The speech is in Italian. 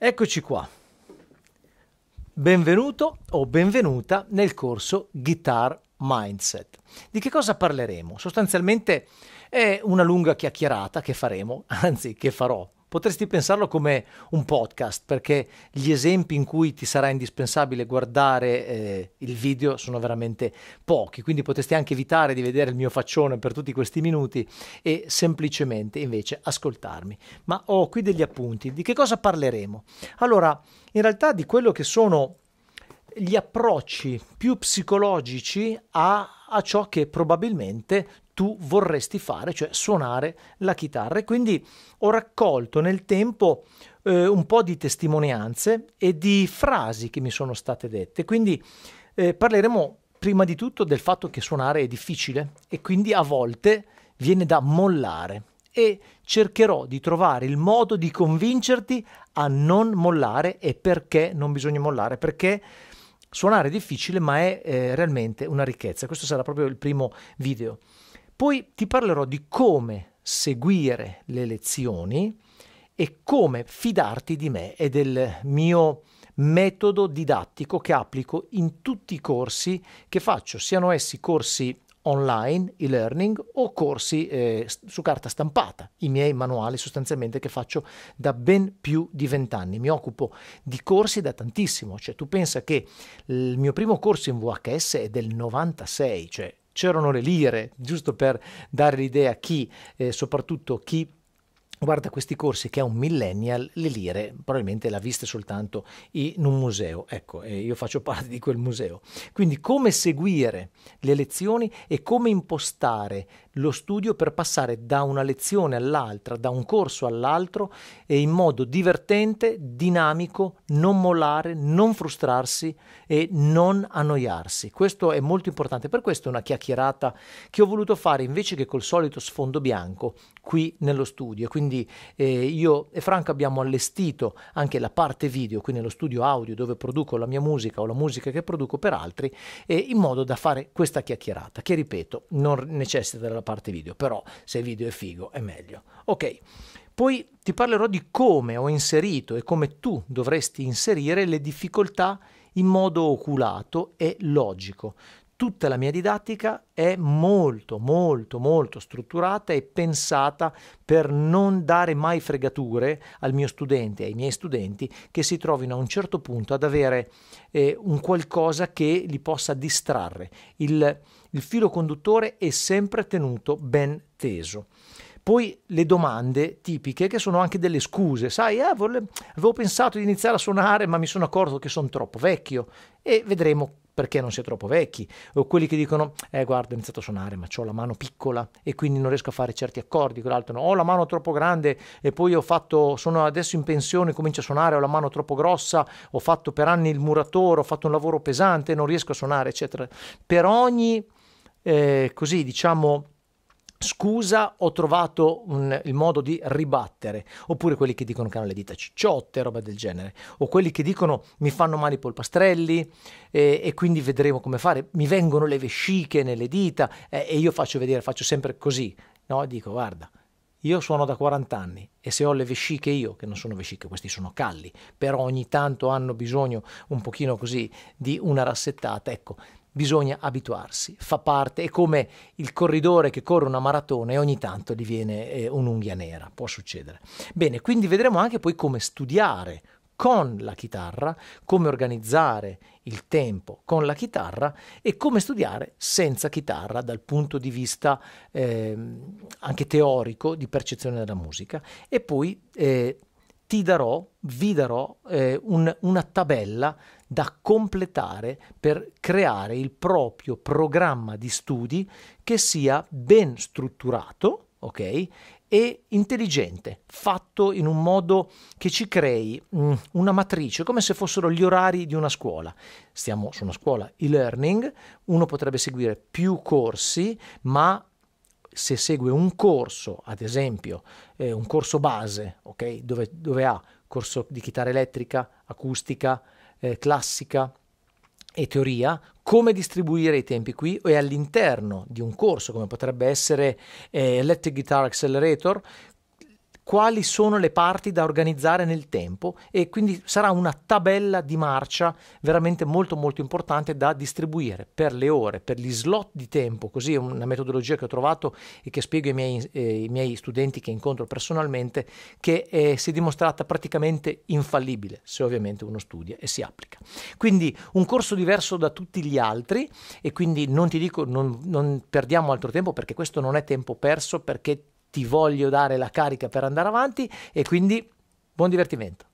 Eccoci qua. Benvenuto o benvenuta nel corso Guitar Mindset. Di che cosa parleremo? Sostanzialmente è una lunga chiacchierata che faremo, anzi che farò Potresti pensarlo come un podcast, perché gli esempi in cui ti sarà indispensabile guardare eh, il video sono veramente pochi, quindi potresti anche evitare di vedere il mio faccione per tutti questi minuti e semplicemente invece ascoltarmi. Ma ho qui degli appunti, di che cosa parleremo? Allora, in realtà di quello che sono gli approcci più psicologici a, a ciò che probabilmente tu vorresti fare, cioè suonare la chitarra. E quindi ho raccolto nel tempo eh, un po' di testimonianze e di frasi che mi sono state dette. Quindi eh, parleremo prima di tutto del fatto che suonare è difficile e quindi a volte viene da mollare e cercherò di trovare il modo di convincerti a non mollare e perché non bisogna mollare, perché suonare è difficile ma è eh, realmente una ricchezza. Questo sarà proprio il primo video. Poi ti parlerò di come seguire le lezioni e come fidarti di me e del mio metodo didattico che applico in tutti i corsi che faccio, siano essi corsi online, e-learning o corsi eh, su carta stampata, i miei manuali sostanzialmente che faccio da ben più di vent'anni. Mi occupo di corsi da tantissimo, cioè tu pensa che il mio primo corso in VHS è del 96, cioè c'erano le lire, giusto per dare l'idea a chi, eh, soprattutto chi guarda questi corsi che è un millennial, le lire probabilmente l'ha viste soltanto in un museo. Ecco, eh, io faccio parte di quel museo. Quindi come seguire le lezioni e come impostare lo studio per passare da una lezione all'altra, da un corso all'altro e in modo divertente, dinamico, non mollare, non frustrarsi e non annoiarsi. Questo è molto importante, per questo è una chiacchierata che ho voluto fare invece che col solito sfondo bianco qui nello studio. Quindi quindi eh, io e Franco abbiamo allestito anche la parte video qui nello studio audio dove produco la mia musica o la musica che produco per altri eh, in modo da fare questa chiacchierata che ripeto non necessita della parte video però se il video è figo è meglio ok poi ti parlerò di come ho inserito e come tu dovresti inserire le difficoltà in modo oculato e logico, tutta la mia didattica è molto, molto, molto strutturata e pensata per non dare mai fregature al mio studente, ai miei studenti, che si trovino a un certo punto ad avere eh, un qualcosa che li possa distrarre. Il, il filo conduttore è sempre tenuto ben teso. Poi le domande tipiche che sono anche delle scuse, sai, eh, avevo pensato di iniziare a suonare ma mi sono accorto che sono troppo vecchio e vedremo perché non si è troppo vecchi, o quelli che dicono, eh guarda ho iniziato a suonare ma ho la mano piccola e quindi non riesco a fare certi accordi, quell'altro no, ho la mano troppo grande e poi ho fatto, sono adesso in pensione, comincio a suonare, ho la mano troppo grossa, ho fatto per anni il muratore, ho fatto un lavoro pesante, non riesco a suonare, eccetera. Per ogni, eh, così diciamo, scusa ho trovato un, il modo di ribattere oppure quelli che dicono che hanno le dita cicciotte roba del genere o quelli che dicono mi fanno male i polpastrelli e, e quindi vedremo come fare mi vengono le vesciche nelle dita eh, e io faccio vedere faccio sempre così no dico guarda io suono da 40 anni e se ho le vesciche io, che non sono vesciche, questi sono calli, però ogni tanto hanno bisogno un pochino così di una rassettata, ecco, bisogna abituarsi, fa parte, è come il corridore che corre una maratona e ogni tanto gli viene eh, un'unghia nera, può succedere. Bene, quindi vedremo anche poi come studiare con la chitarra, come organizzare il tempo con la chitarra e come studiare senza chitarra dal punto di vista eh, anche teorico di percezione della musica e poi eh, ti darò, vi darò eh, un, una tabella da completare per creare il proprio programma di studi che sia ben strutturato, ok? E intelligente, fatto in un modo che ci crei mm, una matrice, come se fossero gli orari di una scuola. Stiamo su una scuola e-learning, uno potrebbe seguire più corsi, ma se segue un corso, ad esempio eh, un corso base, okay, dove, dove, ha corso di chitarra elettrica, acustica, eh, classica e teoria, come distribuire i tempi qui e all'interno di un corso come potrebbe essere eh, Electric Guitar Accelerator, quali sono le parti da organizzare nel tempo e quindi sarà una tabella di marcia veramente molto molto importante da distribuire per le ore, per gli slot di tempo, così è una metodologia che ho trovato e che spiego ai miei, eh, ai miei studenti che incontro personalmente che eh, si è dimostrata praticamente infallibile se ovviamente uno studia e si applica. Quindi un corso diverso da tutti gli altri e quindi non ti dico non, non perdiamo altro tempo perché questo non è tempo perso perché ti voglio dare la carica per andare avanti e quindi buon divertimento.